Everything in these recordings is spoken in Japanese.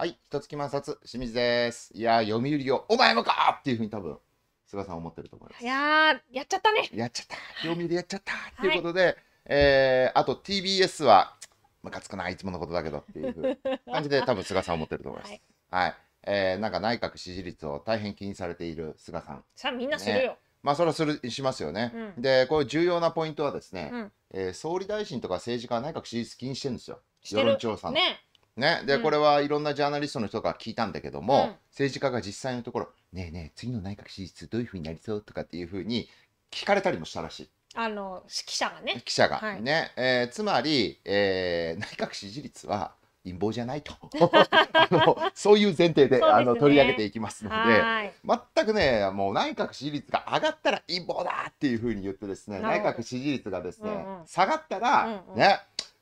はい、一月満冊、清水です。いや読売を、お前もかっていうふうに多分、菅さん思ってると思います。いややっちゃったね。やっちゃった。読売やっちゃったと、てい、うことで、えー、あと TBS は、むかつくない、いつものことだけどっていう 感じで、多分菅さん思ってると思います。はい、はい、えー、なんか内閣支持率を大変気にされている菅さん。さあ、みんなするよ。ねまあ、それはするしますよね。うん、で、こう重要なポイントはですね、うん、えー、総理大臣とか政治家は内閣支持率気にしてるんですよ。世論調査の。ねね、で、これはいろんなジャーナリストの人から聞いたんだけども、うん政治家が実際のところ「ねえねえ次の内閣支持率どういうふうになりそう?」とかっていうふうに聞かれたりもしたらしいあの記者がね記者が。はいねえーつまり、えー内閣支持率は陰謀じゃないと あのそういう前提ででねあの取り上げていきますので。は全くねもう内閣支持率が上がったら陰謀だっていうふうに言ってですね内閣支持率がですね、うんうん下がったら、うんうんね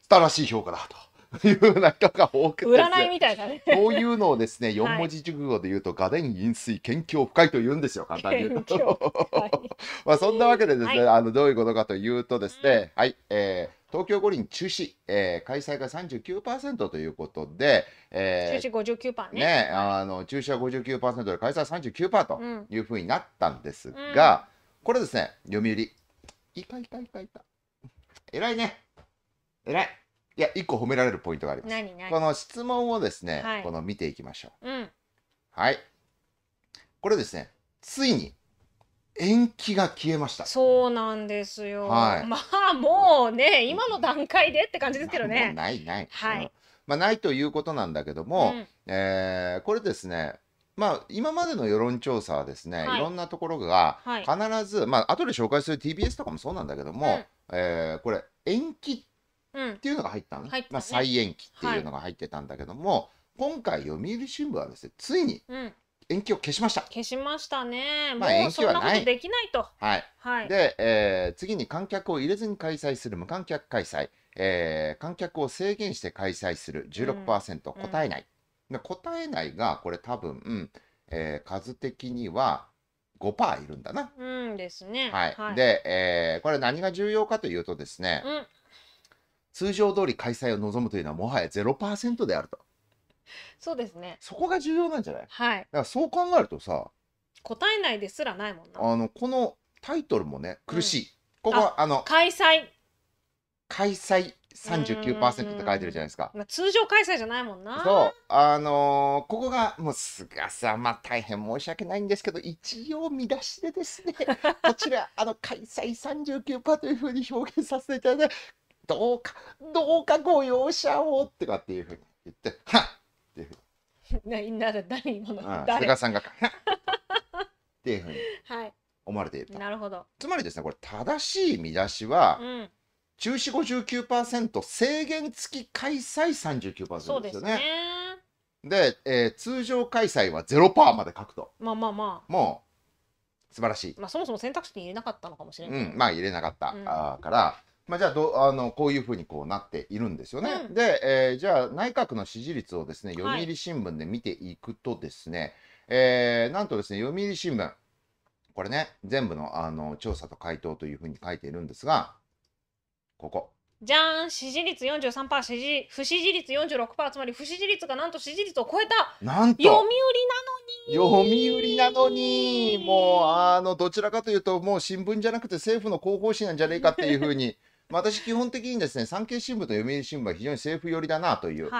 正しい評価だというな中が多くて、ね、占いみたいなね。こういうのをですね、四文字熟語で言うと、はい、画伝飲水研究深いと言うんですよ、簡単に言うと。まあそんなわけでですね、はい、あのどういうことかというとですね、はい、えー、東京五輪中止、えー、開催が39%ということで、えー、中止59%ねねあの中止は59%で開催は39%というふうになったんですが、うん、これですね読売いかいかいかいか偉いね偉いいや、一個褒められるポイントがあります。何何この質問をですね、はいこの見ていきましょう。うん。はい。これですね、ついに延期が消えました。そうなんですよ。はいまあもうね今の段階でって感じですけどね。ないない。はいまあ、ないということなんだけども、うんえーこれですね、まあ、今までの世論調査はですね、はいい、ろんなところがはい必ず、まあ後で紹介する TBS とかもそうなんだけども、うんえーこれ延期っっていうのが入ったのうん、まあ、再延期っていうのが入ってたんだけども、はい、今回読売新聞はですねついに延期を消しました、消しましたねまあ延期はないできないとはい、はい、で、えー、次に観客を入れずに開催する無観客開催、えー、観客を制限して開催する16%、答えない、うん、答えないがこれ多分、うんえー、数的には5%いるんだな。うんですね。はい。はい、で、えー、これ何が重要かというとですね、うん、通常通り開催を望むというのはもはやゼロパーセントであるとそうですねそこが重要なんじゃないはいだからそう考えるとさ答えないですらないもんなあのこのタイトルもね苦しい、ここはあの開催、開催三十九パーセントって書いてるじゃないですかまあ、通常開催じゃないもんなそうあのーここがもう菅様大変申し訳ないんですけど一応見出しでですね こちらあの開催三十九パーというふうに表現させていただいてどうか、どうかご容赦をとかっていうふうに言って、はっっていうふうに。な、なだ、誰今のああ菅さんがか、はっっていうふうに思われていた。なるほど。つまりですね、これ正しい見出しは、うん中止59%制限付き開催39%ですよね。で、ね、えー、通常開催は0%まで書くと。まあまあまあ。もう素晴らしい。まあそもそも選択肢に入れなかったのかもしれない。うん、まあ入れなかった、うん、あからまあ、じゃあどあのこういうふうにこうなっているんですよね。うん、で、えー、じゃあ内閣の支持率をですね読売新聞で見ていくとですね、はい、えー、なんとですね読売新聞これね全部のあの調査と回答というふうに書いているんですがここ。じゃん支持率43%支持不支持率46%つまり不支持率がなんと支持率を超えたなんと読売なのに読売なのにもうあのどちらかというともう新聞じゃなくて政府の広報誌なんじゃねえかっていうふうにまあ、私基本的にですね産経新聞と読売新聞は非常に政府寄りだなという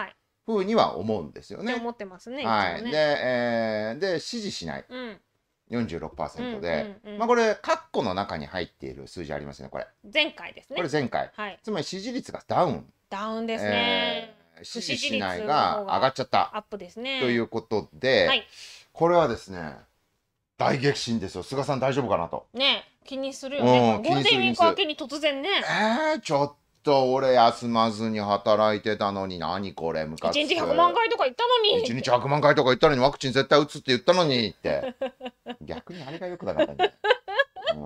ふうには思うんですよね。思ってますね。はい、ねで、えー、で支持しない、うん、46%で、うんうんうん、まあこれ括弧の中に入っている数字ありますねこれ。前回ですね。これ前回、はい、つまり支持率がダウン。ダウンですね。えー、支持しないが上がっちゃった。アップですね。ということで、はい、これはですね大激震ですよ菅さん大丈夫かなと。ね。気にするよね、うん、ゴールデンウィーク明けに突然ねえー、ちょっと俺休まずに働いてたのに何これ昔1日100万回とか言ったのに1日100万回とか言ったのにワクチン絶対打つって言ったのにって 逆にあれがよくなかったねうん、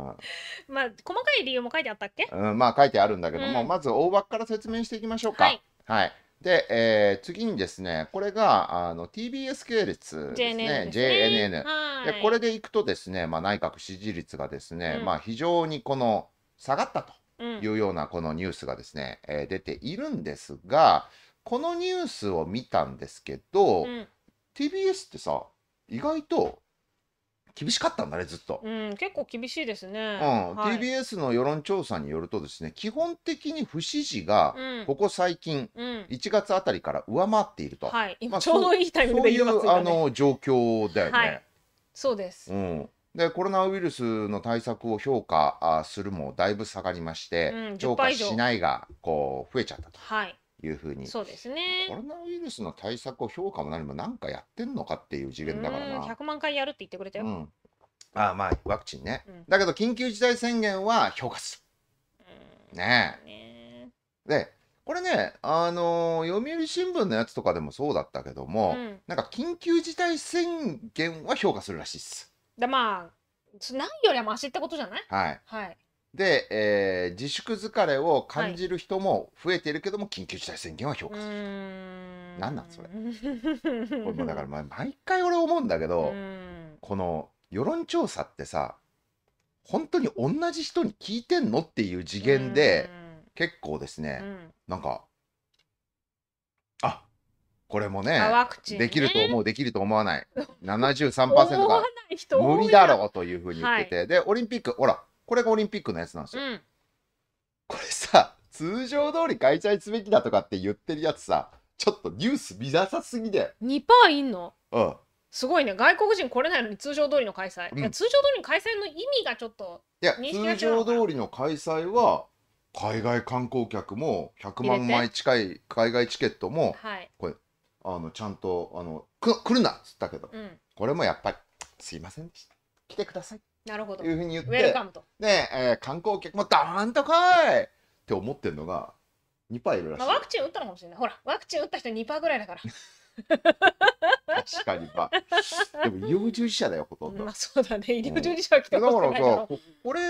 まあ細かい理由も書いてあったっけ、うん、まあ書いてあるんだけども、うん、まず大枠から説明していきましょうか。はい、はいで、えー、次にですね、これがあの TBS 系列ですね、JNN ね JNN で。これでいくとですね、まあ、内閣支持率がですね、うん、まあ、非常にこの下がったというようなこのニュースがですね、うん、えー、出ているんですが、このニュースを見たんですけど、うん、TBS ってさ、意外と厳しかったんだねずっと。うん、結構厳しいですね、うんはい、TBS の世論調査によるとですね基本的に不支持がここ最近、1月あたりから上回っていると、はい、今ちょうどいいタイミングで、ねまあ、そういうあの状況だよね。はい、そうです、うん、でコロナウイルスの対策を評価するもだいぶ下がりまして、うん、評価しないがこう増えちゃったと。はいいうふうにそうですねコロナウイルスの対策を評価も何も何かやってんのかっていう次元だからな100万回やるって言ってくれたよ、うん、ああまあワクチンね、うん、だけど緊急事態宣言は評価するねえねでこれね、あのー、読売新聞のやつとかでもそうだったけども、うん、なんか緊急事態宣言は評価するらしいっす。でまあ、ないよりはマシってことじゃないはい。はい、で、えー、自粛疲れを感じる人も増えているけども、はい、緊急事態宣言は評価すると。なんなんそれ。これもだから毎回俺思うんだけどこの世論調査ってさ本当に同じ人に聞いてんのっていう次元で結構ですね、ん、なんかあこれもね、ね、できると思うできると思わない73% が無理だろうというふうに言ってて、はい、でオリンピックほらこれがオリンピックのやつなんですよ。うん、これさ通常通り開催すべきだとかって言ってるやつさちょっとニュース見なさすぎで2%いんのうんすごいね外国人来れないのに通常通りの開催、うん、いや通常通りの開催の意味がちょっといや通常通りの開催は海外観光客も100万枚近い海外チケットも、これあのちゃんとあのく来るなっつったけど、うん、これもやっぱりすいませんでした来てくださいなるほどいうふうに言ってウェルカムとねええー、観光客もダーンとかいって思ってるのが2%パーいるらしい、まあ、ワクチン打ったのかもしれないほらワクチン打った人2%パーぐらいだから確かにまあでも医療従事者だよほとんど、まあ、そうだね医療従事者は来てほしいだからこれ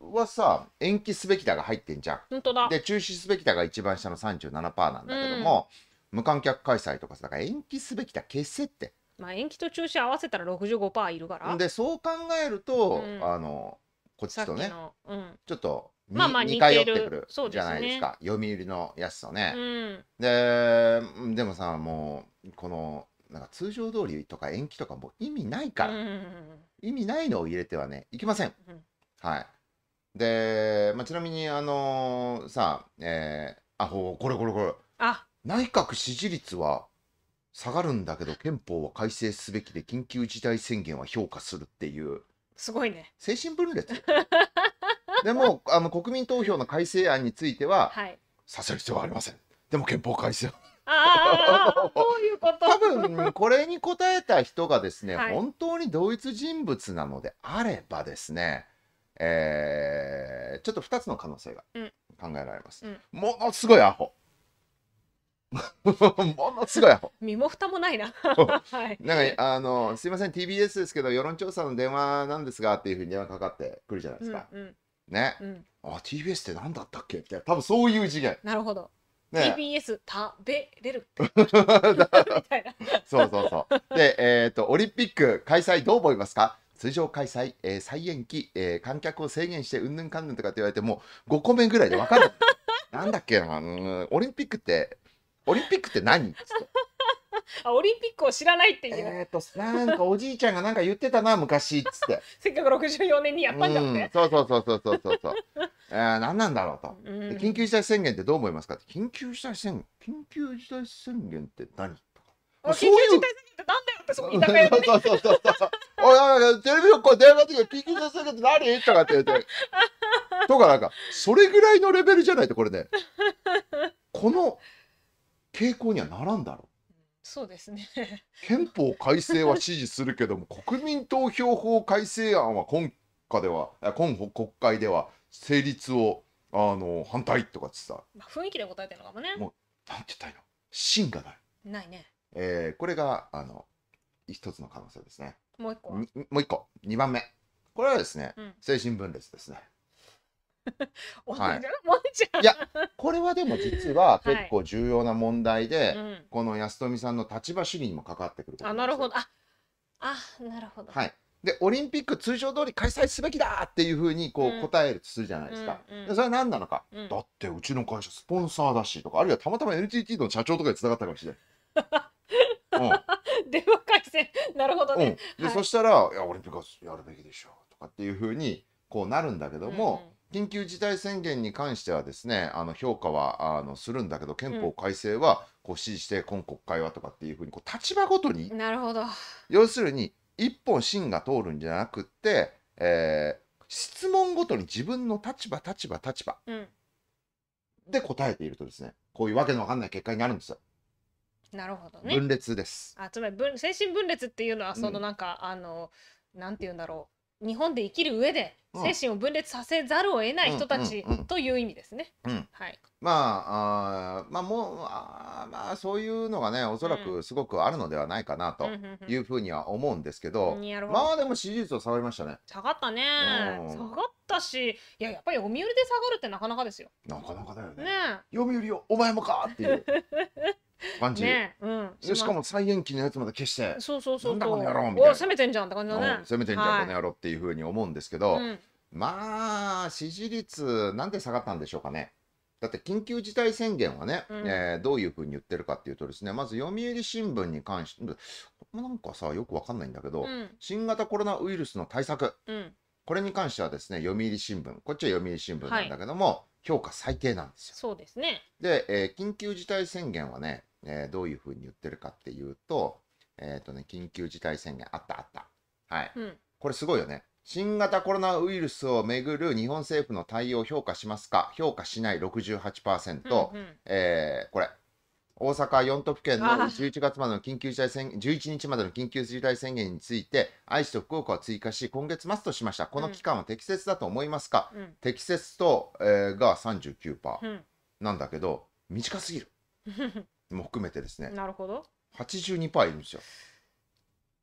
はさ延期すべきだが入ってんじゃん本当だで中止すべきだが一番下の37%なんだけども、うん、無観客開催とかさだから延期すべきだ消せってまあ、延期と中止合わせたら65%いるからでそう考えると、うんあのこっちとねうんちょっとまあまあ似通ってくるじゃないですか読売の安さねう、ん、ででもさもうこのなんか通常通りとか延期とかもう意味ないから、うん意味ないのを入れてはねいきませんうんはいで、まあ、ちなみにあのーさあえーあほうこれこれこれあ内閣支持率は下がるんだけど憲法は改正すべきで緊急事態宣言は評価するっていうすごいね精神分裂 でもあの国民投票の改正案については、はい、させる必要はありませんでも憲法改正ああ、こういうこと 多分これに答えた人がですね、はい、本当に同一人物なのであればですねえー、ちょっと二つの可能性が考えられます、うんものすごいアホ ものすごい身も蓋もないな。はい、なんかあのすいません TBS ですけど世論調査の電話なんですがっていうふうに電話かかってくるじゃないですか。うんうん、ね、うん、あ TBS って何だったっけって多分そういう次元。なるほど。ね、TBS 食べれる そうそうそう。でえっ、ー、とオリンピック開催どう思いますか通常開催、えー、再延期、えー、観客を制限してうんぬんかんぬんとかって言われてもう5個目ぐらいで分かる。なんだっけな、うん、オリンピックってオリンピックって何? 」っっあオリンピックを知らないってう。えっ、となんかおじいちゃんがなんか言ってたな昔っつって。せっかく64年にやったんだって。そうそうそうそうそうそうそう。えー、何なんだろうと、うん、緊急事態宣言ってどう思いますかって緊急事態宣言緊急事態宣言って何緊急事態宣言ってだよってそこ居酒屋で、ね、うそうそうおいテレビ局から電話で緊急事態宣言って何とかって言ってとかなんかそれぐらいのレベルじゃないとこれねこの傾向にはならんだろう。そうですね憲法改正は支持するけども 国民投票法改正案は今下では今国会では成立をあの反対とかってさ、まあ、雰囲気で答えてるのかもねもうなんて言ったらいいの芯がないないねえー、これがあの一つの可能性ですねもう一個もう一個2番目これはですね、うん、精神分裂ですね はい、いやこれはでも実は 結構重要な問題で、はいこの安富さんの立場主義にも関わってくるあなるほどああなるほどはいでオリンピック通常通り開催すべきだっていうふうにこう答えるとするじゃないですか、うんうん、それは何なのか、だってうちの会社スポンサーだしとかあるいはたまたま NTT の社長とかにつながったかもしれないうん、電話回線なるほどね、うん、で、はい、そしたら「いやオリンピックはやるべきでしょ」とかっていうふうにこうなるんだけども、緊急事態宣言に関してはですねあの評価はあのするんだけど憲法改正はこう支持して今国会はとかっていうふうにこう立場ごとになるほど要するに一本芯が通るんじゃなくって、えー、質問ごとに自分の立場立場立場で答えているとですねこういうわけのわかんない結果になるんですよ。なるほどね。分裂です。あつまり分精神分裂っていうのはそのなんか、うん、あのなんて言うんだろう日本で生きる上で精神を分裂させざるを得ない人たちという意味ですね。まああまあもうあまあそういうのがねおそらくすごくあるのではないかなというふうには思うんですけど、うんまあでも支持率は下がりましたね。下がったね、下がったしいややっぱり読売で下がるってなかなかですよ。なかなかだよね。ね読売よお前もかっていう。感じ、ねうんし、しかも再延期のやつまで消してそうそうそうなんだこの野郎みたいな攻めてんじゃんって感じだね攻めてんじゃん、はい、この野郎っていうふうに思うんですけど、うん、まあ支持率なんで下がったんでしょうかねだって緊急事態宣言はね、うん、えー、どういうふうに言ってるかっていうとですねまず読売新聞に関してなんかさよくわかんないんだけど、うん、新型コロナウイルスの対策、うん、これに関してはですね読売新聞こっちは読売新聞なんだけども、はい、評価最低なんですよ。そうですねで、えー、緊急事態宣言はねえー、どういうふうに言ってるかっていうと、えっ、ー、とね、緊急事態宣言あったあった。はい。うん、これすごいよね。新型コロナウイルスをめぐる日本政府の対応を評価しますか評価しない68%、うんうん、えー、これ大阪4都府県の11月までの緊急事態宣言11日までの緊急事態宣言について愛知と福岡を追加し今月末としましたこの期間は適切だと思いますか、うん、適切と、えー、が39%、うん、なんだけど短すぎる も含めてですねなるほど八十二パーいるんですよ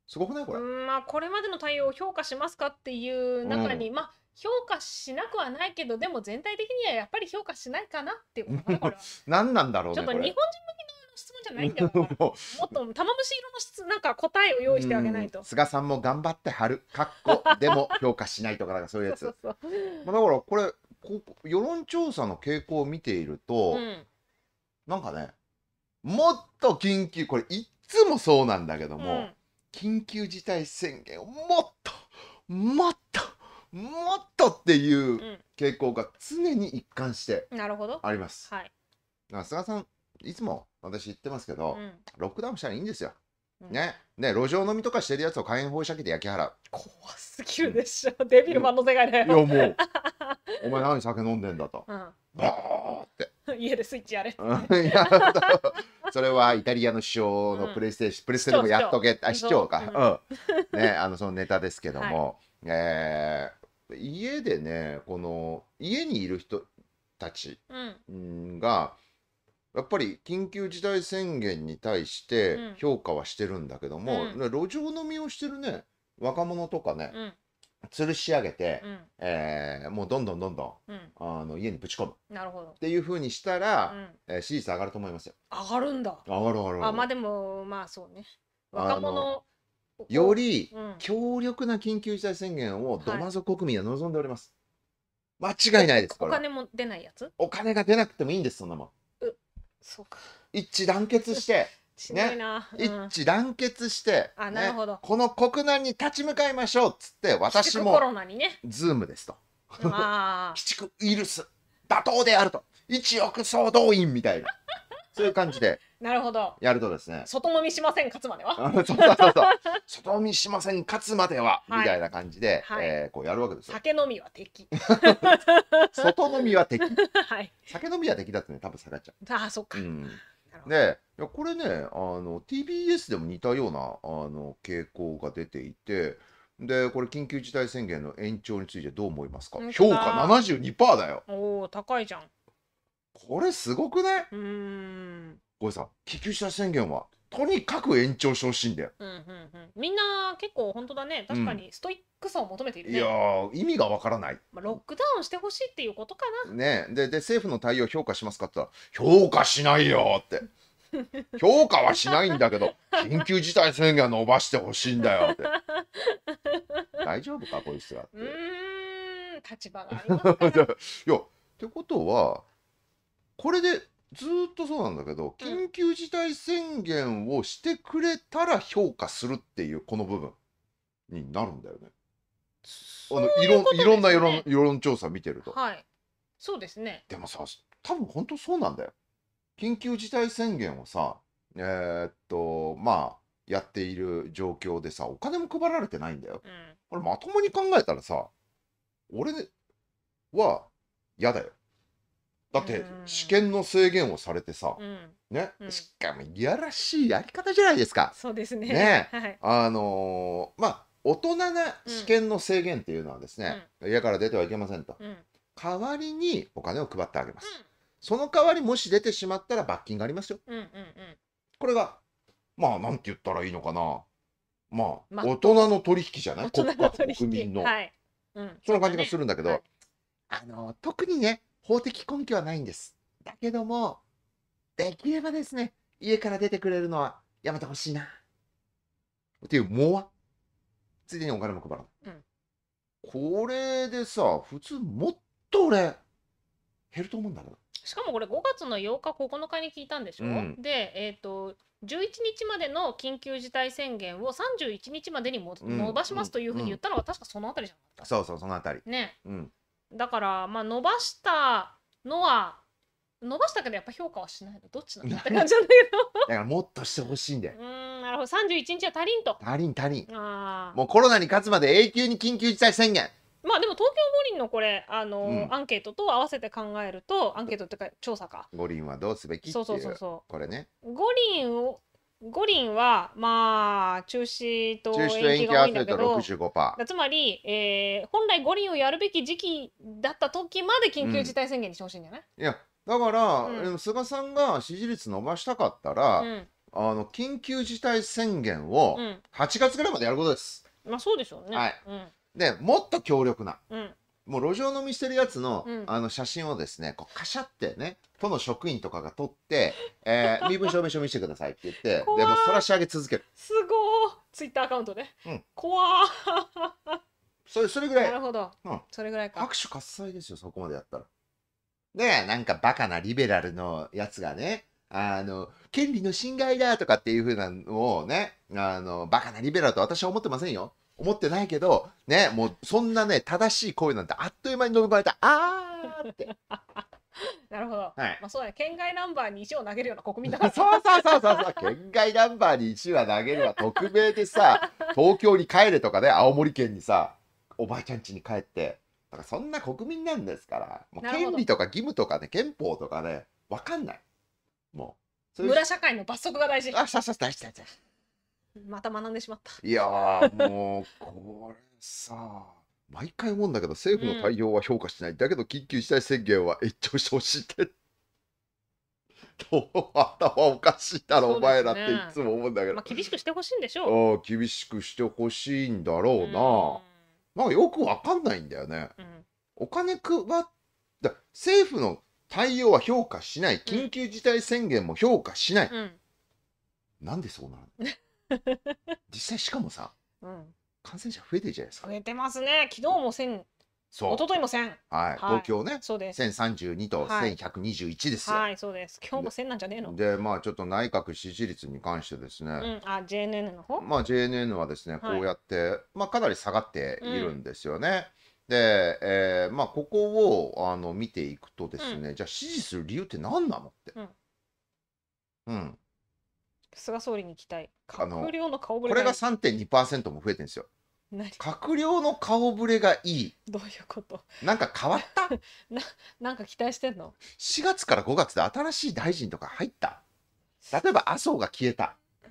すごくないこれまあこれまでの対応を評価しますかっていう中に、うん、まあ評価しなくはないけどでも全体的にはやっぱり評価しないかなっていうこと 何なんだろうねちょっと日本人向けの質問じゃないんだよ もっと玉虫色の質なんか答えを用意してあげないと菅さんも頑張ってはるかっでも評価しないとかなんかそういうやつ まあ、だからこれこ世論調査の傾向を見ていると、うん、なんかねもっと緊急これいっつもそうなんだけども、うん、緊急事態宣言をもっともっともっとっていう傾向が常に一貫してあります。うん、はい、菅さんいつも私言ってますけど、うん、ロックダウンしたらいいんですよ。ね、ね、路上飲みとかしてるやつを火炎放射器で焼き払う。怖すぎるでしょ、うん、デビルマンの世界だよ。いやもう、お前何酒飲んでんだと。うん、バーって。家でスイッチやれ。やそれはイタリアの首相のプレステーション、プレステでもやっとけあ市長か、うん ねあのそのネタですけども、はえ家でねこの家にいる人たちが、やっぱり緊急事態宣言に対して評価はしてるんだけども、路上飲みをしてるね若者とかね、吊るし上げて、うん、えー、もうどんどんどんどん、うん、あの家にぶち込むなるほどっていうふうにしたら、うん、えー、支持率上がると思いますよ。上がるんだ。上がる上がるあまあでもまあそうね若者より強力な緊急事態宣言をどまぞ国民は望んでおります。はい、間違いないですお金も出ないやつお金が出なくてもいいんですそんなもん。うそうか一致団結してしいな、ねうん、一致団結して、あなるほど、この国難に立ち向かいましょうっつって私もコロナにねズームですと鬼畜ウイルス妥当であると一億総動員みたいなそういう感じで なるほどやるとですね外飲みしません勝つまではそうそうそう外飲みしません 勝つまでは、みたいな感じで、はい、えー、こうやるわけですよ酒飲みは敵 外飲みは敵、はい、酒飲みは敵だってね多分下がっちゃうああそっか、うんで、いやこれね、あの、TBS でも似たような、あの、傾向が出ていて、で、これ緊急事態宣言の延長についてどう思いますか本評当だ価72%だよおお高いじゃんこれすごくねうーんこれさ、緊急事態宣言はとにかく延長してほしいんだよ。うんうんうん、みんな結構本当だね確かにストイックさを求めているね、いやー意味がわからない、まあ、ロックダウンしてほしいっていうことかなねえでで政府の対応評価しますかって言ったら「評価しないよ」って評価はしないんだけど 緊急事態宣言は伸ばしてほしいんだよって大丈夫かこいつらってうん立場がありますから いやってことはこれでずっとそうなんだけど緊急事態宣言をしてくれたら評価するっていうこの部分になるんだよね。あのいろいろんな世論世論調査見てると。はい。そうですね。でもさ多分本当そうなんだよ。緊急事態宣言をさえー、っとまあやっている状況でさお金も配られてないんだよ。うん、これまともに考えたらさ俺は嫌だよ。だって試験の制限をされてさ、うん、ね、うん、しかもいやらしいやり方じゃないですか。そうですね。ね、はい、あのー、まあ大人な試験の制限っていうのはですね、うん、家から出てはいけませんと、代わりにお金を配ってあげます、その代わりもし出てしまったら罰金がありますよ。うんうんうん、これがまあなんて言ったらいいのかな、まあ、ま大人の取引じゃない、国家国民の、はい、そんな感じがするんだけど、はい、あのー、特にね法的根拠はないんです。だけども、できればですね、家から出てくれるのはやめてほしいな。っていうもはついでにお金も配ろうん。これでさ、普通もっと俺、減ると思うんだけど。しかもこれ5月の8日9日に聞いたんでしょ、うん、で、えっ、ー、と11日までの緊急事態宣言を31日までにも、うん、伸ばしますというふうに言ったのは確かそのあたりじゃなかった、そうそうそのあたりね、うん、だからまあ伸ばしたのは伸ばしたけどやっぱ評価はしないのどっちなんだって感じなんだけど だからもっとしてほしいんだようんなるほど31日は足りんと足りん足りんあもうコロナに勝つまで永久に緊急事態宣言まあでも東京五輪のこれあの、うんアンケートと合わせて考えるとアンケートっていうか調査か五輪はどうすべきっていうそうそうそうそうこれね五輪を五輪はまあ中止と延期が多いんだけど、つまり、えー、本来五輪をやるべき時期だった時まで緊急事態宣言にしてほしいんじゃない、うん、いやだから、うん、菅さんが支持率伸ばしたかったら、うん、あの緊急事態宣言を8月ぐらいまでやることです。まあそうでしょうね。はい、でもっと強力な、もう路上飲みしてるやつの,、あの写真をですねこうカシャってね都の職員とかが撮って、えー、身分証明書見せてくださいって言ってでもそらし上げ続けるすごーツイッターアカウントね、うん、怖ーそれそれぐらいなるほど、うん、それぐらいか拍手喝采ですよそこまでやったらねなんかバカなリベラルのやつがねあの権利の侵害だとかっていうふうなのをねあのバカなリベラルと私は思ってませんよ思ってないけど、ね、もうそんなね、正しい声なんてあっという間に飲み込まれた。あーって。なるほど。はい、まあそうだね。県外ナンバーに石を投げるような国民だから。そうそうそうそうそう。県外ナンバーに石は投げるわ。匿名でさ、東京に帰れとかね、青森県にさ、おばあちゃん家に帰って。だからそんな国民なんですから。もう権利とか義務とかね、憲法とかね、わかんない。もう。村社会の罰則が大事。あ、そうそう、大事大事大事。また学んでしまったいやもうこれさ毎回思うんだけど政府の対応は評価しない、うん、だけど緊急事態宣言は延長してほしいって頭おかしいだろ、ね、お前らっていつも思うんだけど、まあ、厳しくしてほしいんでしょうあ厳しくしてほしいんだろうな、うん、よくわかんないんだよね、うん、お金配った政府の対応は評価しない緊急事態宣言も評価しない、うん、なんでそうなるの 実際しかもさ、うん、感染者増えてるじゃないですか。増えてますね。昨日も千、そう。一昨日も千。はい。東京ね。そうです。千三十二と千百二十一ですはい、そうです。今日も千なんじゃねえの。で、まあちょっと内閣支持率に関してですね。うん、あ、JNN の方。まあ JNN はですね、こうやって、まあかなり下がっているんですよね。で、えー、まあここをあの見ていくとですね、じゃあ支持する理由って何なのって。うん。菅総理に期待閣僚の顔ぶれこれが3.2%も増えてるんですよ閣僚の顔ぶれがいいどういうことなんか変わった ななんか期待してんの4月から5月で新しい大臣とか入った例えば麻生が消えたあ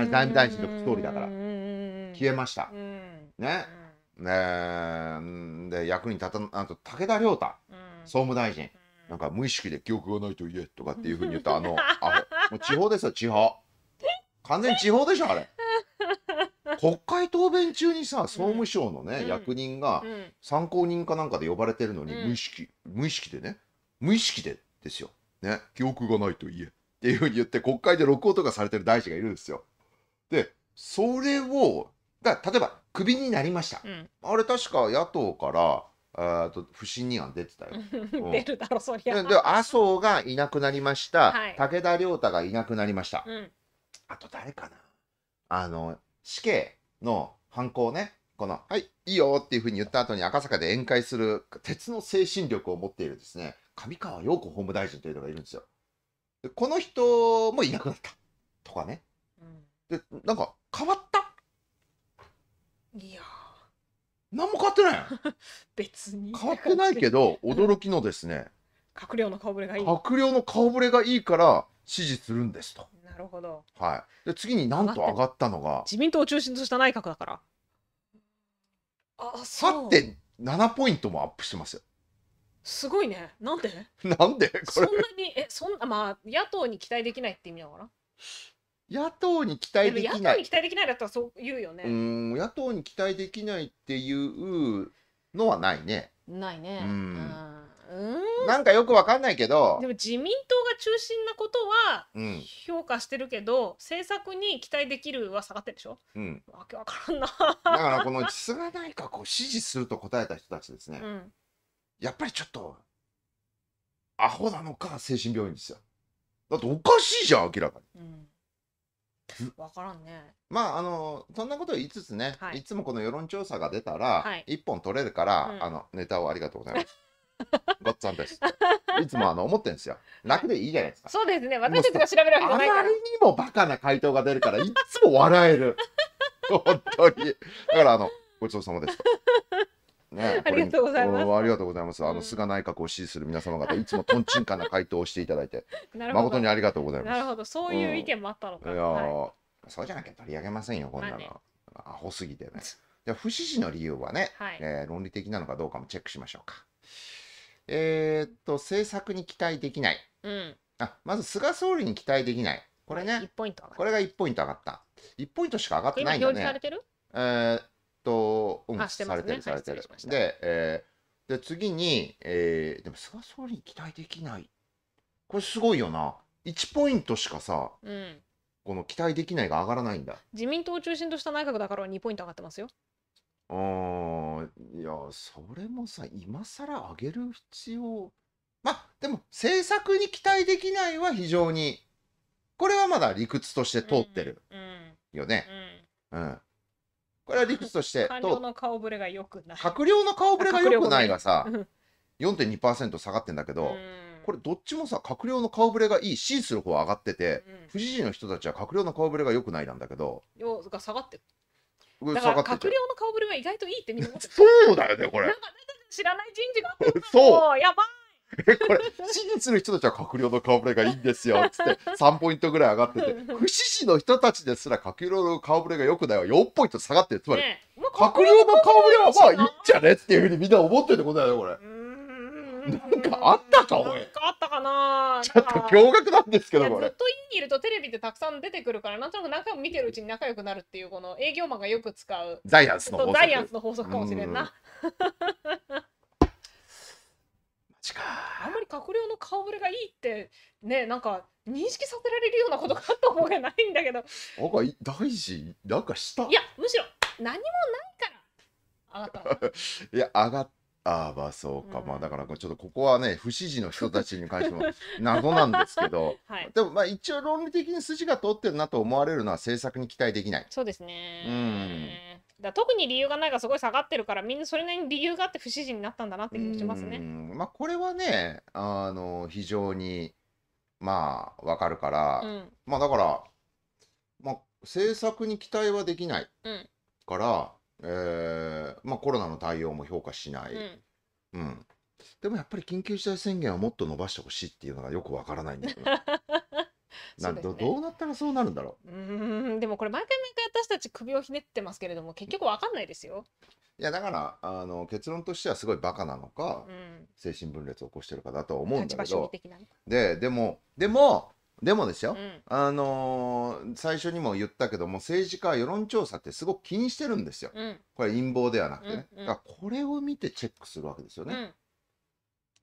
れ大臣と副総理だから消えましたねねで役に立たなんと武田良太総務大臣なんか無意識で記憶がないと言えとかっていうふうに言ったあの アもう地方ですよ地方完全に地方でしょあれ 国会答弁中にさ総務省のね、うん、役人が、参考人かなんかで呼ばれてるのに、うん、無意識無意識でね無意識でですよね記憶がないと言えっていうふうに言って国会で録音とかされてる大臣がいるんですよでそれをだ例えばクビになりました、あれ確か野党からあと不信任案出てたよ。うん、出るだろそりゃ。で麻生がいなくなりました、はい、武田良太がいなくなりました、うん、あと誰かなあの死刑の犯行ねこの「はいいいよ」っていうふうに言った後に赤坂で宴会する鉄の精神力を持っているですね上川陽子法務大臣というのがいるんですよ。でこの人もいなくなったとかね。うん、でなんか変わったいや何も変わってない 別に変わってないけど驚きのですね、閣僚の顔ぶれがいい閣僚の顔ぶれがいいから支持するんですとなるほど、はい、で次になんと上がったのが自民党を中心とした内閣だからあそうて7ポイントもアップしますよすごいねなんで なんでこれそんなにえそんなまあ野党に期待できないって意味だから。野党に期待できない。野党に期待できないだったらそう言うよね。うん、野党に期待できないっていうのはないね。ないね。うん。うんなんかよくわかんないけどでも自民党が中心なことは評価してるけど、うん、政策に期待できるは下がってるでしょ、うん、わけわからんなだからこの菅内閣を支持すると答えた人たちですね、うん、やっぱりちょっとアホなのか精神病院ですよだっておかしいじゃん明らかに、うんわからんね。まああのそんなことを言いつつね、はい、いつもこの世論調査が出たらはい一、本取れるから、うんあのネタをありがとうございます。ごっつぁんです。いつもあの思ってるんですよ。楽でいいじゃないですか。そうですね。私たちが調べるわけじゃないからり。にもバカな回答が出るからいつも笑える。本当に。だからあのごちそうさまでした。ね、ありがとうございます。ありがとうございます。あの、菅内閣を支持する皆様方、いつもとんちんかな回答をしていただいて、誠にありがとうございます。なるほど、そういう意見もあったのか。いや、そうじゃなきゃ取り上げませんよ、こんなの。アホすぎてね。じゃ不支持の理由はね、え論理的なのかどうかもチェックしましょうか。えっと、政策に期待できない。あ、まず菅総理に期待できない。これね、これが1ポイント上がった。1ポイントしか上がってないんだね。えーと、うん、されてる、されてる。で、えー、で次に、えー、でも菅総理に期待できない。これすごいよな。1ポイントしかさ、うん、この期待できないが上がらないんだ。自民党を中心とした内閣だから2ポイント上がってますよ。あいやそれもさ今更上げる必要まあでも政策に期待できないは非常にこれはまだ理屈として通ってる、うん、よね。うん、うんこれは理屈として 官僚の顔ぶれが良くない閣僚の顔ぶれが良くないがさ4.2%下がってんだけどこれどっちもさ閣僚の顔ぶれがいい支持する方は上がってて、うん、不支持の人たちは閣僚の顔ぶれが良くないなんだけど要が下がってるだから閣僚の顔ぶれは意外といいってみんな思ってそうだよねこれなんか知らない人事が そうやばいえ、これ、支持する人たちは閣僚の顔ぶれがいいんですよ。つって、3ポイントぐらい上がってて、不支持の人たちですら閣僚の顔ぶれがよくないは4ポイント下がってる。つまり、ね、閣僚の顔ぶれはまあいいんじゃねっていうふうにみんな思ってることだよ、これ。なんかあったか、おい。なんかあったかなちょっと驚愕なんですけど、これ。ずっとンにいるとテレビでたくさん出てくるから、なんとなく何回も見てるうちに仲良くなるっていう、この営業マンがよく使う。ャイアンスの法則。ザイアンスの法則かもしれんな。あんまり閣僚の顔ぶれがいいってねなんか認識させられるようなことかと思うがないんだけどなんか大事なんかしたいやむしろ何もないから 上がったいや上がったああまあそうか、うん、まあだからちょっとここはね不支持の人たちに関しても 謎なんですけど、はい、でもまあ一応論理的に筋が通ってるなと思われるのは政策に期待できないそうですねうんだ特に理由がないがすごい下がってるからみんなそれなりに理由があって不支持になったんだなって気もしますね。まあ、これはねあの非常にまあわかるから、うん、まあだから、まあ、政策に期待はできないから、うん、えー、まあ、コロナの対応も評価しない、うん、うん、でもやっぱり緊急事態宣言はもっと伸ばしてほしいっていうのがよくわからないんだけど。などうなったらそうなるんだろううんでもこれ毎回毎回私たち首をひねってますけれども結局わかんないですよいやだからあの結論としてはすごいバカなのか、うん、精神分裂を起こしてるかだとは思うんだけどででもでもでもですよ、うん、あのー、最初にも言ったけども政治家は世論調査ってすごく気にしてるんですよ、うん、これ陰謀ではなくてね、うんうん、だからこれを見てチェックするわけですよね、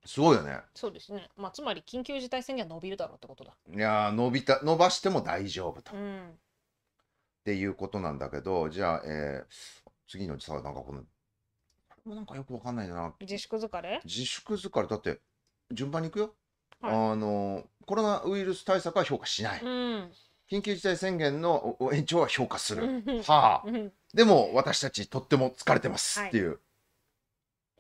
すごいよね。そうですね。まあ、つまり緊急事態宣言伸びるだろうってことだ。いや伸びた伸ばしても大丈夫と、うっていうことなんだけどじゃあ、えー次のさなんかこのもうなんかよくわかんないな自粛疲れ。自粛疲れだって順番にいくよ、はいあのコロナウイルス対策は評価しない、うん。緊急事態宣言の延長は評価する、はあでも私たちとっても疲れてますっていう、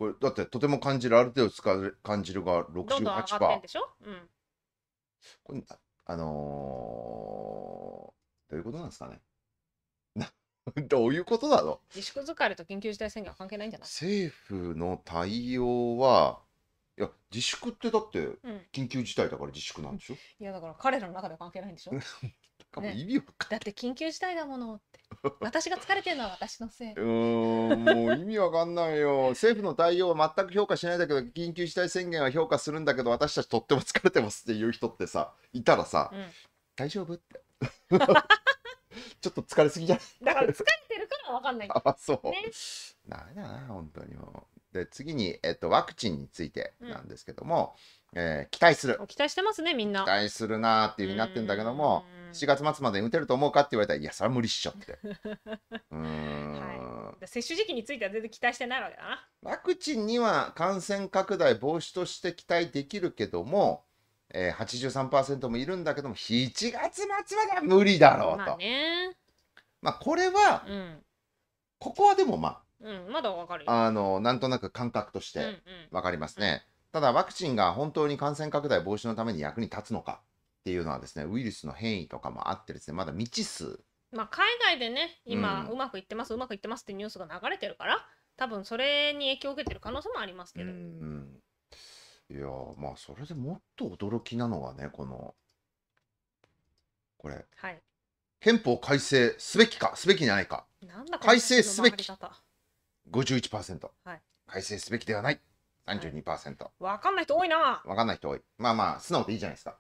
これだってとても感じるある程度使う感じるが68%どんどん上がってんでしょ、うん、これあのー、どういうことなんですかね どういうことなの自粛疲れと緊急事態宣言は関係ないんじゃない政府の対応はいや自粛ってだって緊急事態だから自粛なんでしょ、うん、いやだから彼らの中では関係ないんでしょ かも意味わかんだって緊急事態だものって私が疲れてるのは私のせい うんもう意味わかんないよ 政府の対応は全く評価しないんだけど緊急事態宣言は評価するんだけど私たちとっても疲れてますっていう人ってさいたらさ、うん、大丈夫ってちょっと疲れすぎじゃだから疲れてるから分かんない。あそう、ね、ダだな本当にもうで次に、えっと、ワクチンについてなんですけども、えー期待する期待してますねみんな。期待するなーっていうふうになってんだけども7月末までに打てると思うかって言われたらいやそれは無理っしょって うーん、接種時期については全然期待してないわけだな。ワクチンには感染拡大防止として期待できるけどもえー、83%もいるんだけども7月末までは無理だろうと。まあ、ね、まあこれは、うん、ここはでもまあ、うん、まだわかるあのなんとなく感覚としてわかりますね。うんうん、ただワクチンが本当に感染拡大防止のために役に立つのかっていうのはですねウイルスの変異とかもあってですねまだ未知数。まあ、海外でね今、うまくいってますうまくいってますってニュースが流れてるから多分それに影響を受けてる可能性もありますけど。うんいやーまあそれでもっと驚きなのはねこのこれはい。憲法改正すべきかすべきじゃないかなんだ改正すべき51%、はい改正すべきではない32%、分かんない人多いな。分かんない人多いまあまあ素直でいいじゃないですか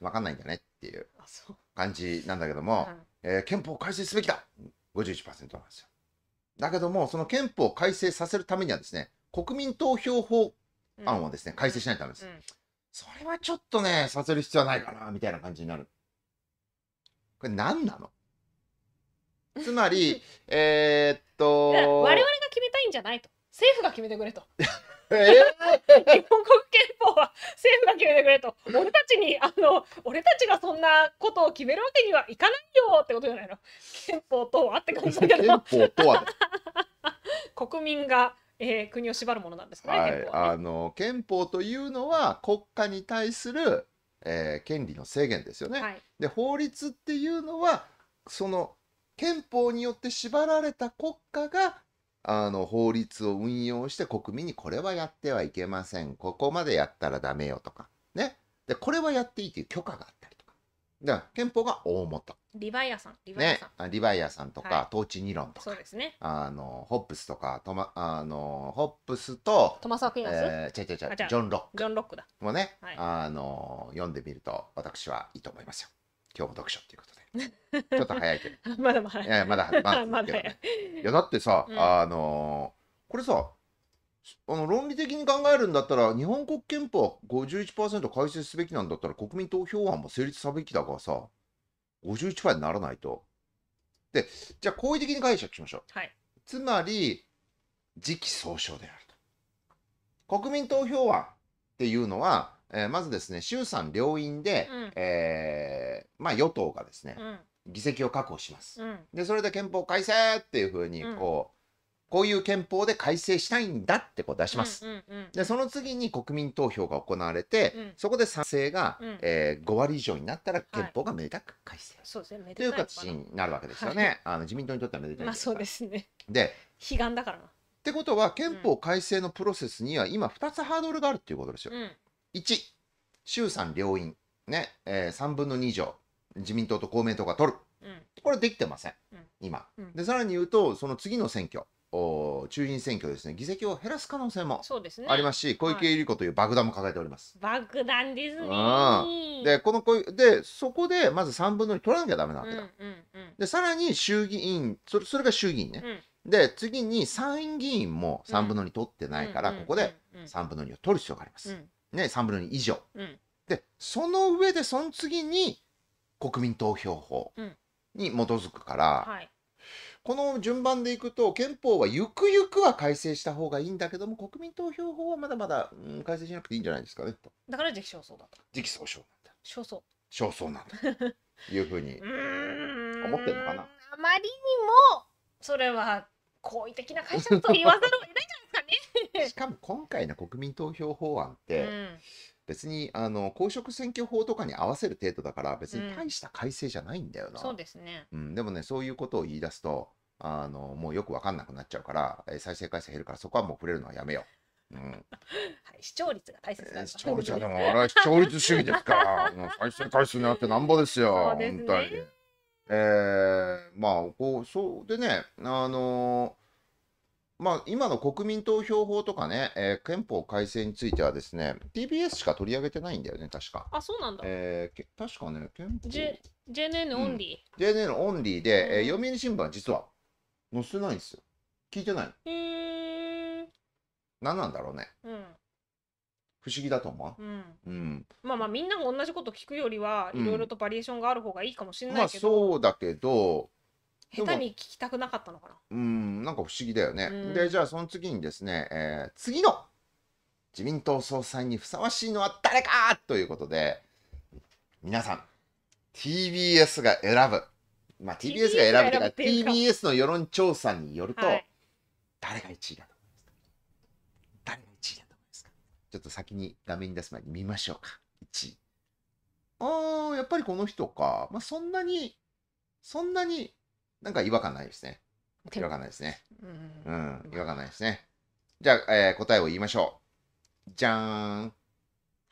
分かんないんだねっていうあ、そう。感じなんだけども、うえー憲法改正すべきだ51%なんですよだけどもその憲法改正させるためにはですね国民投票法案をですね、改正しないとダメです。それはちょっとね、させる必要はないかな、みたいな感じになる。これ何なのつまり、えー、っと。我々が決めたいんじゃないと。政府が決めてくれと。えー、日本国憲法は政府が決めてくれと俺たちにあの俺たちがそんなことを決めるわけにはいかないよってことじゃないの憲法とはって感じだけど 国民がえー、国を縛るものなんですかね、はい、憲法は、あの憲法というのは国家に対する、えー、権利の制限ですよね。はい、で法律っていうのはその憲法によって縛られた国家があの法律を運用して国民にこれはやってはいけませんここまでやったらダメよとかねでこれはやっていいという許可があったりとかだから憲法が大元リバイアさん。リヴイアねさん。、あリバイアさんとか、トーチニロンとか、そうですね。あの、ホップスとか、トマ、あの、ホップスと、トマサー・クイーンズ、えー、違う違う違うジョン・ロック。ジョン・ロックだ。もね、はいあの読んでみると私はいいと思いますよ。今日も読書ということで。ちょっと早いけど。まだまだ。いいや まだまだまだ続くけどねいやだってさ、うんあのこれさあの論理的に考えるんだったら日本国憲法51%改正すべきなんだったら国民投票案も成立すべきだからさ51パーにならないと。で、じゃあ好意的に解釈しましょう。はい、つまり、次期総称であると。国民投票案っていうのは、えー、まずですね、衆参両院で、うん、えー、まあ、与党がですね、うん、議席を確保します、うん、で、それで憲法改正っていうふうに、こう、こういう憲法で改正したいんだってこう出します。でその次に国民投票が行われて、うん、そこで賛成が、うん、えー、5割以上になったら憲法がめでたく改正、はい、そうね、という形になるわけですよね。はい、あの自民党にとってはめでたいまあそうですね。で悲願だからな。ってことは憲法改正のプロセスには今2つハードルがあるっていうことですよ。うん、1衆参両院、ねえー、3分の2以上自民党と公明党が取る、うん、これできてません、うん、今。でさらに言うとその次の選挙衆院選挙ですね議席を減らす可能性もありますし、ね、小池百合子という爆弾も抱えております。爆弾ですね、うん、でこのこでそこでまず3分の2取らなきゃダメなわけだ。うんうんうん、でさらに衆議院それそれが衆議院ね。うん、で次に参院議員も3分の2取ってないから、うん、ここで3分の2を取る必要があります。ね3分の2以上。でその上でその次に国民投票法に基づくから。はいこの順番でいくと、憲法はゆくゆくは改正した方がいいんだけども、国民投票法はまだまだ、うん、改正しなくていいんじゃないですかねと。だから時期尚早だと。時期尚早なんだ。尚早。尚早なんだ。いうふうに思ってるのかな。あまりにもそれは好意的な会社と言わざるを得ないじゃないですかね。しかも今回の国民投票法案って、うん、別にあの公職選挙法とかに合わせる程度だから別に大した改正じゃないんだよな。うん、そうですね、うん、でもねそういうことを言い出すとあのもうよく分かんなくなっちゃうからえ再生回数減るからそこはもう触れるのはやめよう。うん、はい、視聴率が大切なん視聴率はでもあれは視聴率主義ですから再生回数になってなんぼですよ、ね、本当に。えー、まあこうそうでねあのー、まあ、今の国民投票法とかね、えー、憲法改正についてはですね、TBS しか取り上げてないんだよね、確か。あ、そうなんだ。えー、確かね、憲法。J、n n オンリー、うん、JNN オンリーで、えー、読売新聞は実は載せないんですよ。聞いてないの。へー。何なんだろうね。うん。不思議だと思う。うん。うん、まあまあみんなが同じこと聞くよりはいろいろとバリエーションがある方がいいかもしれないけど。まあそうだけど。下手に聞きたくなかったのかな。うん、なんか不思議だよね。うん、でじゃあその次にですね、えー、次の自民党総裁にふさわしいのは誰かということで皆さん TBS が選ぶ。まあ TBS が選ぶというか TBS の世論調査によると、はい、誰が1位だと。ちょっと先に画面に出す前に見ましょうか。1ああ、やっぱりこの人か。まあ、そんなに、そんなになんか違和感ないですね。違和感ないですね。うん、うん、違和感ないですね。じゃあ、えー、答えを言いましょう。じゃーん。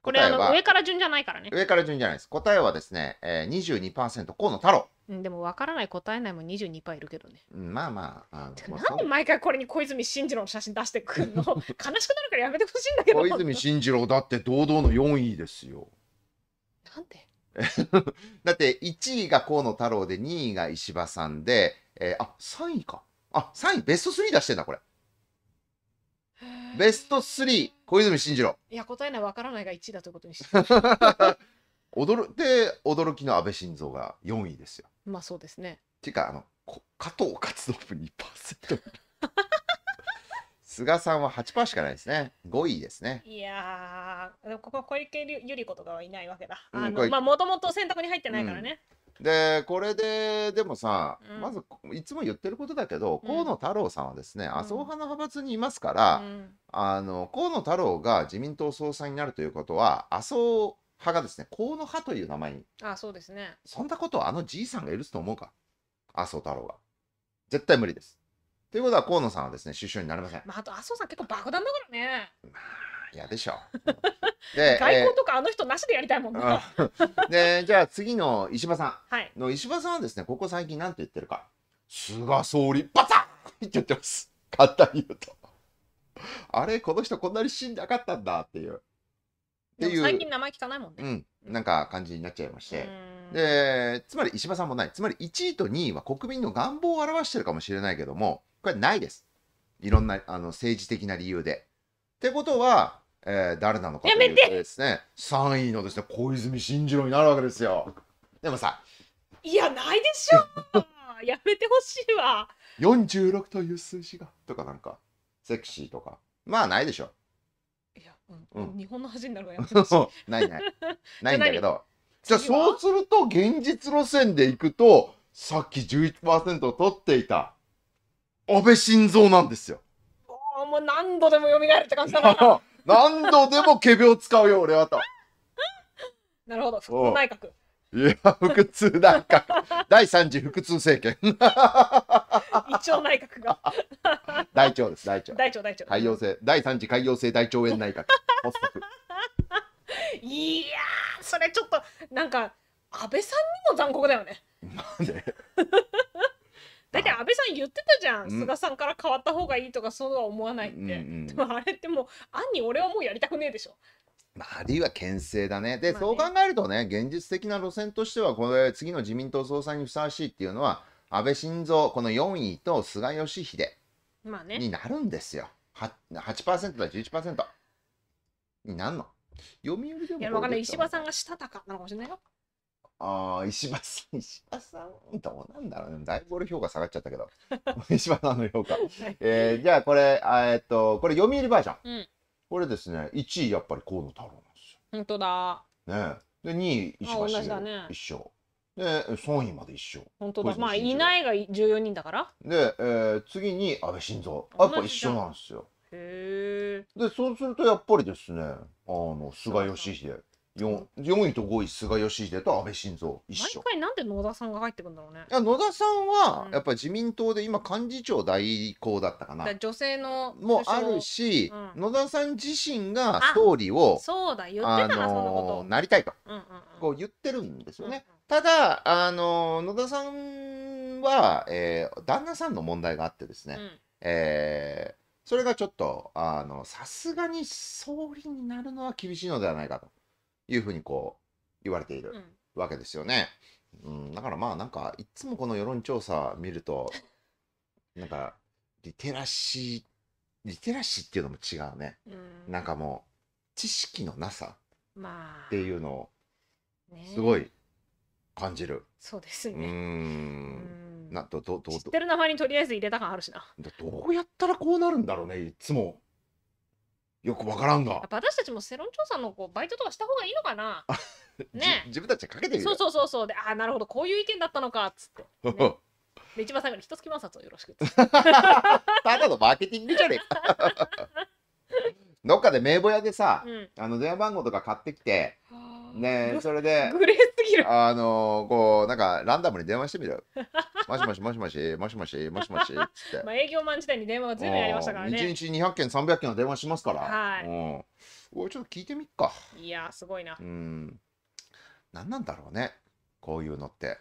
これあの上から順じゃないからね。上から順じゃないです。答えはですね、えー、22%河野太郎。でも分からない答えないも22パーいるけどねまあまああなんで毎回これに小泉進次郎の写真出してくんの 悲しくなるからやめてほしいんだけど小泉進次郎だって堂々の4位ですよなんで だって1位が河野太郎で2位が石破さんで、えーあ3位かあ3位ベスト3出してんだこれベスト3小泉進次郎いや答えない分からないが1位だということにして 驚で驚きの安倍晋三が4位ですよまあそうですねていうかあの加藤活勝信2%菅さんは8%しかないですね5位ですねいやーでもここ小池百合子とかはいないわけだあこのれまあもともと選択に入ってないからね、でこれででもさ、うんまずいつも言ってることだけど、河野太郎さんはですね麻生派の派閥にいますから、うんあの河野太郎が自民党総裁になるということは麻生派がですね、河野派という名前に。あそうですね。そんなことをあのじいさんが許すと思うか麻生太郎が。絶対無理です。ということは河野さんはですね、首相になれません。まあ、あと麻生さん結構爆弾だからね。まあ、嫌でしょう。で、外交とかあの人なしでやりたいもんねで、じゃあ次の石破さん。はい、の石破さんはですね、ここ最近なんて言ってるか。菅総理、バサッって言ってます。簡単に言うと。あれ、この人こんなに死んなかったんだっていう。ていう最近名前聞かないもんね、うん、なんか感じになっちゃいまして、でつまり石破さんもないつまり1位と2位は国民の願望を表してるかもしれないけどもこれないですいろんなあの政治的な理由で。ってことは、えー、誰なのかというとですね3位のですね小泉進次郎になるわけですよ。でもさいやないでしょ やめてほしいわ。46という数字がとかなんかセクシーとかまあないでしょ。うん、日本の恥になるわや ないない ないんだけどじゃあそうすると現実路線でいくとさっき11%を取っていた安倍晋三なんですよ。もう何度でも蘇るって感じだな 何度でも仮病使うよ俺はと。なるほど、副内閣。いや、腹痛だ。第三次腹痛政権。胃腸内閣が。大腸です、大腸。大腸、大腸。海洋性、第三次海洋性大腸炎内閣。いやそれちょっと、なんか、安倍さんにも残酷だよね。なんで だって安倍さん言ってたじゃん、菅さんから変わった方がいいとかそうは思わないって、うんうん、でもあれってもう暗に俺はもうやりたくねえでしょまあ、あるいは牽制だね。で、そう考えるとね、現実的な路線としては、これ、次の自民党総裁にふさわしいっていうのは、安倍晋三、この4位と菅義偉まあね。になるんですよ。は8%だ、11%になんの。読売でもいや、わかんない。石破さんがしたたかなのかもしれないよ。ああ、石破さん、石破さん、どうなんだろうね。だいぶ俺評価下がっちゃったけど。石破さんの評価。えーじゃあこれ、えっと、これ読売バージョン。うん。これですね1位やっぱり河野太郎なんですよ。本当だ。ねで2位石破茂だね一勝。で3位まで一緒本当だ。まあいないが14人だから。で、えー、次に安倍晋三。やっぱ一緒なんですよ。へえ。でそうするとやっぱりですねあの菅義偉。4, 4位と5位菅義偉と安倍晋三一緒毎回なんで野田さんが入ってくんだろうねいや野田さんはやっぱり自民党で今幹事長代行だったかな、だか女性のもあるし、うん野田さん自身が総理をそうだ言ってたな、そんなこのとなりたいとうんうんこう言ってるんですよね、ただあのー野田さんは、えー旦那さんの問題があってですね、うんえーそれがちょっとあのさすがに総理になるのは厳しいのではないかというふうにこう言われているわけですよね。うん、うん、だからまあなんかいつもこの世論調査見ると なんかリテラシーリテラシーっていうのも違うね、うん、なんかもう知識のなさっていうのをすごい感じる。まあね、そうですねうんなどどど知ってる名前にとりあえず入れた感あるしなどうやったらこうなるんだろうねいつもよくわからんが。私たちも世論調査のこうバイトとかした方がいいのかな。ね、自分たちでかけてみる。そうそうそうそうで、ああなるほどこういう意見だったのかっつって、ね。で一番最後に一月万冊をよろしく。ただのマーケティングじゃねえか。どっかで名簿屋でさ、うん、あの電話番号とか買ってきて。ねそれでグレすぎるあのこうなんかランダムに電話してみる もしもしもしもしもしもしもしもしって まあ営業マン時代に電話がずいぶんやりましたからね1日200件300件の電話しますからはいおちょっと聞いてみっかいやすごいなうん何なんだろうねこういうのって、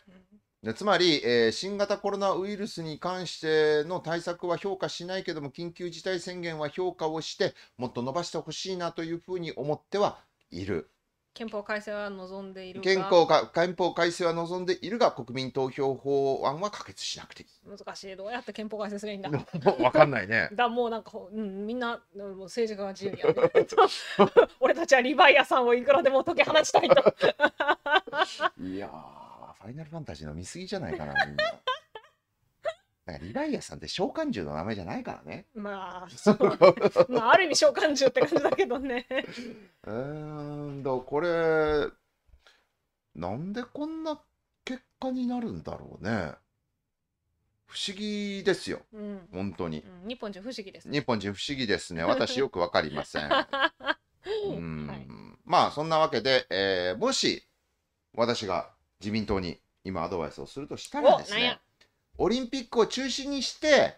でつまり、えー、新型コロナウイルスに関しての対策は評価しないけども緊急事態宣言は評価をしてもっと伸ばしてほしいなというふうに思ってはいる憲法改正は望んでいる憲法か憲法改正は望んでいるが国民投票法案は可決しなくていい難しいどうやって憲法改正すればいいんだ わかんないね だもうなんか、うん、みんなもう政治家が自由にやる 俺たちはリバイアさんをいくらでも解き放ちたいといやファイナルファンタジーの見過ぎじゃないかなみんな。だからリライアさんって召喚獣の名前じゃないからね。まあ、そうまあ、ある意味召喚獣って感じだけどね。うんだこれなんでこんな結果になるんだろうね。不思議ですよ、うん、本当に、うん、日本人不思議です、ね、日本人不思議ですね私よくわかりません うん、はい、まあそんなわけで、えー、もし私が自民党に今アドバイスをするとしたらですねオリンピックを中止にして、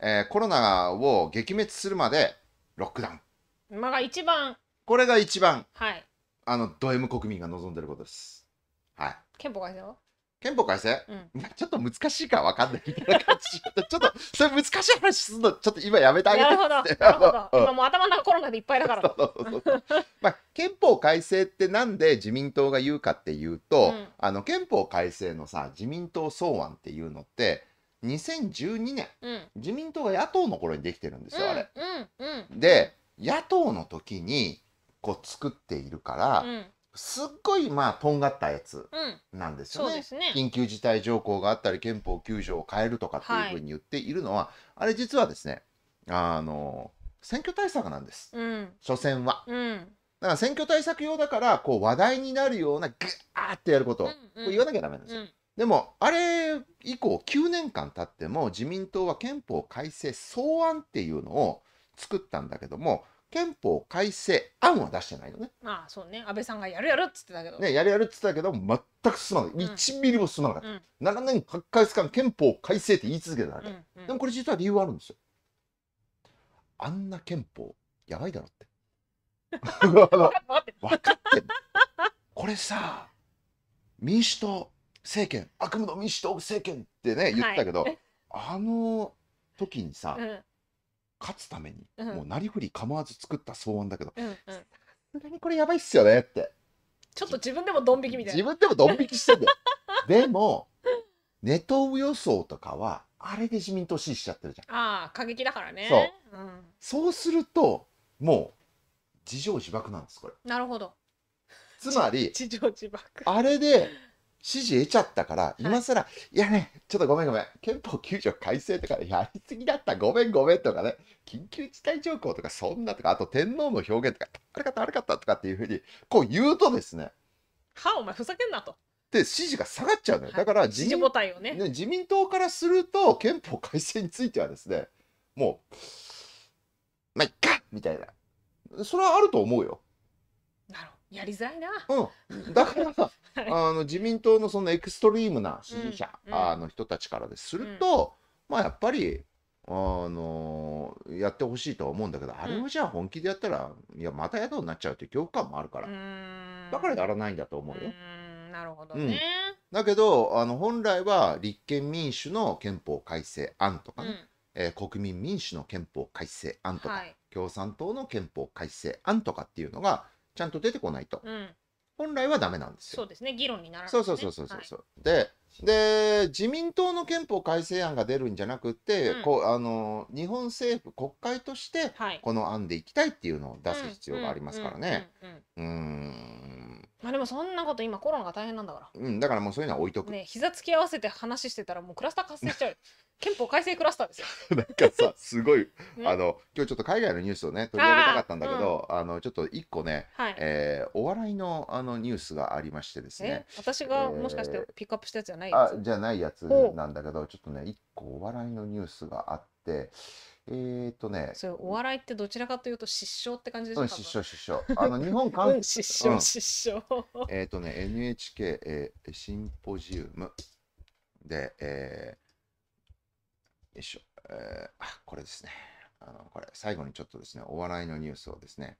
えー、コロナを撃滅するまでロックダウン。まあ、一番。これが一番、はい、あのド M 国民が望んでることです。はい、憲法改正は憲法改正、うん、ちょっと難しいか分かんないみたいな感じちょっとそれ難しい話するのちょっと今やめてあげてなるほど 今もう頭の中コロナでいっぱいだからまあ、憲法改正ってなんで自民党が言うかっていうと、うん、あの憲法改正のさ自民党草案っていうのって2012年、うん、自民党が野党の頃にできてるんですよ、あれ。で野党の時にこう作っているから、すっごいまあとんがったやつなんですよねうんね、緊急事態条項があったり憲法9条を変えるとかっていうふうに言っているのは、はい、あれ実はですねあの選挙対策なんです、うん、所詮は、うん、だから選挙対策用だからこう話題になるようなグーってやることを、うんう言わなきゃダメなんですよ、うん、でもあれ以降9年間経っても自民党は憲法改正草案っていうのを作ったんだけども憲法改正案は出してないのね。ああそうね安倍さんがやるやるっつってたけど。ねやるやるっつってたけど全く進まない、うん、1ミリも進まなかった、うん、7年8か月間憲法改正って言い続けたわけ、うんうん、でもこれ実は理由あるんですよ。あんな憲法やばいだろって。分 かってんこれさ民主党政権悪夢の民主党政権ってね言ったけど、はい、あの時にさ、うん勝つために、うんもうなりふり構わず作った草案だけどうんうん、さすがにこれやばいっすよねってちょっと自分でもドン引きみたいな。自分でもドン引きしてん でもネトウ予想とかはあれで自民党支持しちゃってるじゃんああ過激だからねそう、ん、そうするともう自情自爆なんですこれなるほどつまり自上自爆あれで支持得ちゃったから、今更、はい、いやね、ちょっとごめんごめん、憲法9条改正とかやりすぎだった、ごめんごめんとかね、緊急事態条項とかそんなとか、あと天皇の表現とか、悪かった悪かったとかっていうふうに、こう言うとですね、はお前ふざけんなと。で、支持が下がっちゃうのよ。だから自民、はい、ね、ね、自民党からすると、憲法改正についてはですね、もう、まあ、いっかみたいな。それはあると思うよ。やりづらいな。うん、だから、あの自民党のそのエクストリームな支持者、あの人たちからですると、まあやっぱりあのー、やってほしいとは思うんだけどあれをじゃあ本気でやったら、いやまた野党になっちゃうという恐怖感もあるからだからやらないんだと思うよ。うなるほどね、うん、だけどあの本来は立憲民主の憲法改正案とかね、うん、えー、国民民主の憲法改正案とか、はい、共産党の憲法改正案とかっていうのがちゃんと出てこないと、うん、本来はダメなんですよ。そうですね議論にならない、ね、そうそうそうそうそう。はい、でで自民党の憲法改正案が出るんじゃなくて、うん、こうあの日本政府国会としてこの案でいきたいっていうのを出す必要がありますからね。うんまあでもそんなこと今コロナが大変なんだから。うん、だからもうそういうのは置いとく。ね膝つき合わせて話してたらもうクラスター発生しちゃう。憲法改正クラスターですよ。なんかさすごい、あの今日ちょっと海外のニュースをね取り上げたかったんだけど、あうん、あのちょっと一個ね、はい、えー、お笑いのあのニュースがありましてですね。私がもしかしてピックアップしたやつじゃないやつあじゃないやつなんだけどちょっとね一個お笑いのニュースがあってえっ、ー、とねそお笑いってどちらかというと失笑って感じでしょ、うん、失笑失笑あの日本韓うん、失笑、失笑えっとね NHK、えー、シンポジウムでえー、よいしょ、えー、あこれですねあのこれ最後にちょっとですねお笑いのニュースをですね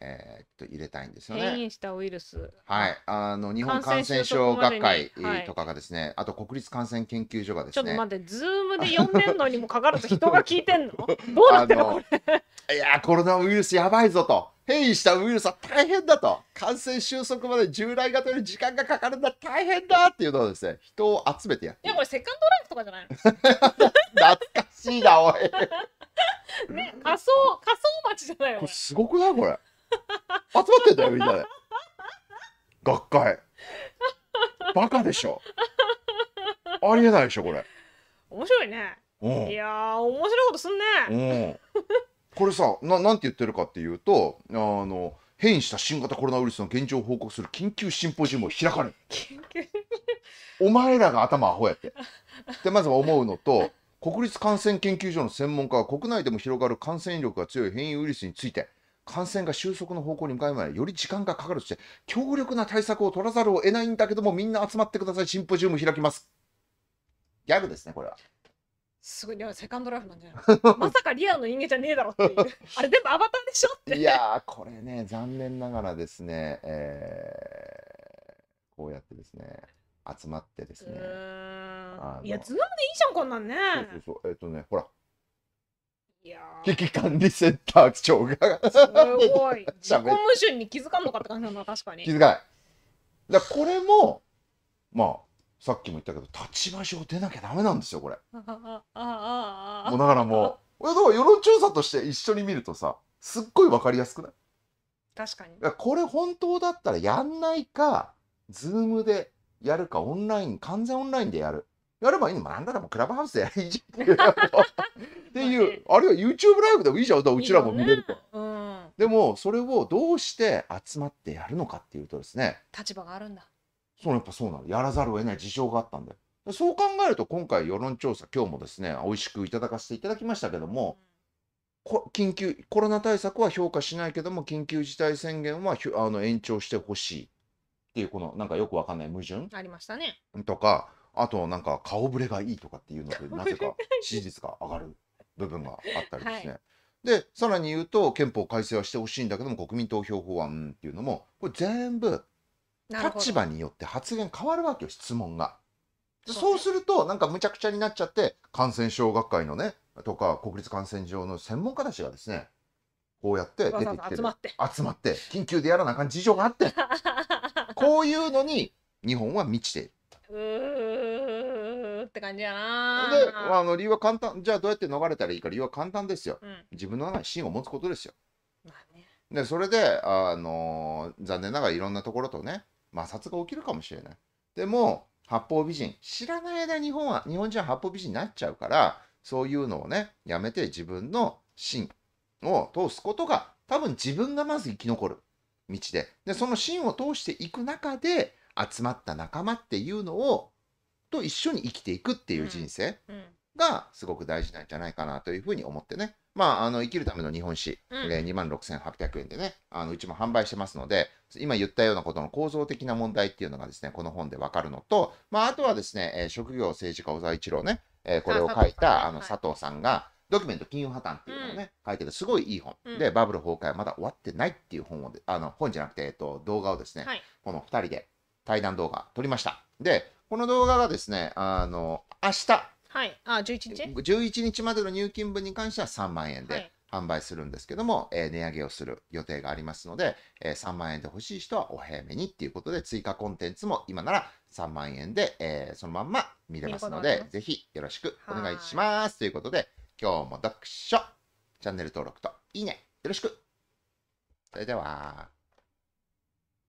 えー、っと入れたいんですよね。変異したウイルス。はい、あの日本感染症学会とかがですね、はい、あと国立感染研究所がですね。ちょっと待って、ズームで読んでんのにもかかわらず人が聞いてんの？どうなってるこれ？いやコロナウイルスやばいぞと。変異したウイルスは大変だと感染収束まで従来型より時間がかかるんだ大変だっていうのをですね人を集めてやっていやこれセカンドライフとかじゃないの 懐かしいなおいね仮想仮想町じゃないこれすごくないこれ集まってんだよみんなで学会バカでしょありえないでしょこれ面白いねいや面白いことすんねこれさななんて言ってるかっていうとあの変異した新型コロナウイルスの現状を報告する緊急シンポジウムを開かれるお前らが頭アホやってでまずは思うのと国立感染研究所の専門家は国内でも広がる感染力が強い変異ウイルスについて感染が収束の方向に向かう前より時間がかかるとして、強力な対策を取らざるを得ないんだけども、みんな集まってください、シンポジウム開きます。ギャグですね、これは。すごい、ね、セカンドライフなんじゃないまさかリアルの人間じゃねえだろっていう。あれ全部アバターでしょって。いやこれね、残念ながらですね、えー、こうやってですね、集まってですね。いや、ズームでいいじゃん、こんなんね。そうそうそう、えっ、ー、とね、ほら。危機管理センター長がすごい 自己矛盾に気づかんのかって感じなの確かに気づかないだこれもまあさっきも言ったけど立場上出なきゃダメなんですよこれもうだからもうだから世論調査として一緒に見るとさすっごい分かりやすくない確かにこれ本当だったらやんないかズームでやるかオンライン完全オンラインでやるやればいいのなんだらもクラブハウスでやりいいじゃんっていうっていう、あるいは YouTube ライブでもいいじゃんうちらも見れると、ねうん、でもそれをどうして集まってやるのかっていうとですね立場があるんだそうやっぱそうなのやらざるを得ない事情があったんだよそう考えると今回世論調査今日もですね美味しくいただかせていただきましたけども、うん、緊急コロナ対策は評価しないけども緊急事態宣言はあの延長してほしいっていうこのなんかよくわかんない矛盾ありましたねとかあとなんか顔ぶれがいいとかっていうのでなぜか支持率が上がる部分があったりですね。はい、でさらに言うと憲法改正はしてほしいんだけども国民投票法案っていうのもこれ全部立場によって発言変わるわけよ質問が。そうするとなんかむちゃくちゃになっちゃって感染症学会のねとか国立感染症の専門家たちがですねこうやって出てきて集まって集まって緊急でやらなあかん事情があって こういうのに日本は満ちている。って感じやなで、あの理由は簡単じゃあどうやって逃れたらいいか理由は簡単ですよ、うん、自分の中に芯を持つことですよ、まあね、でそれで、あのー、残念ながらいろんなところとね摩擦が起きるかもしれないでも八方美人知らない間日本は日本人は八方美人になっちゃうからそういうのをねやめて自分の芯を通すことが多分自分がまず生き残る道ででその芯を通していく中で集まった仲間っていうのをと一緒に生きていくっていう人生がすごく大事なんじゃないかなというふうに思ってね。まあ、あの生きるための日本史、うん、2万6800円でねあのうちも販売してますので今言ったようなことの構造的な問題っていうのがですねこの本で分かるのと、まあ、あとはですね、え職業政治家小沢一郎ね、えこれを書いたあの佐藤さんが、ドキュメント金融破綻っていうのをね、書いててすごいいい本、でバブル崩壊はまだ終わってないっていう本をあの本じゃなくて、えと、動画をですね、この2人で対談動画撮りましたでこの動画がですね、あの、明日。はい。あ、11日 ?11 日までの入金分に関しては3万円で。販売するんですけども、えー、値上げをする予定がありますので、えー、3万円で欲しい人はお早めにということで、追加コンテンツも今なら3万円で、えー、そのまんま見れますので、ぜひよろしくお願いします。ということで、今日も読書、チャンネル登録といいね、よろしく。それでは。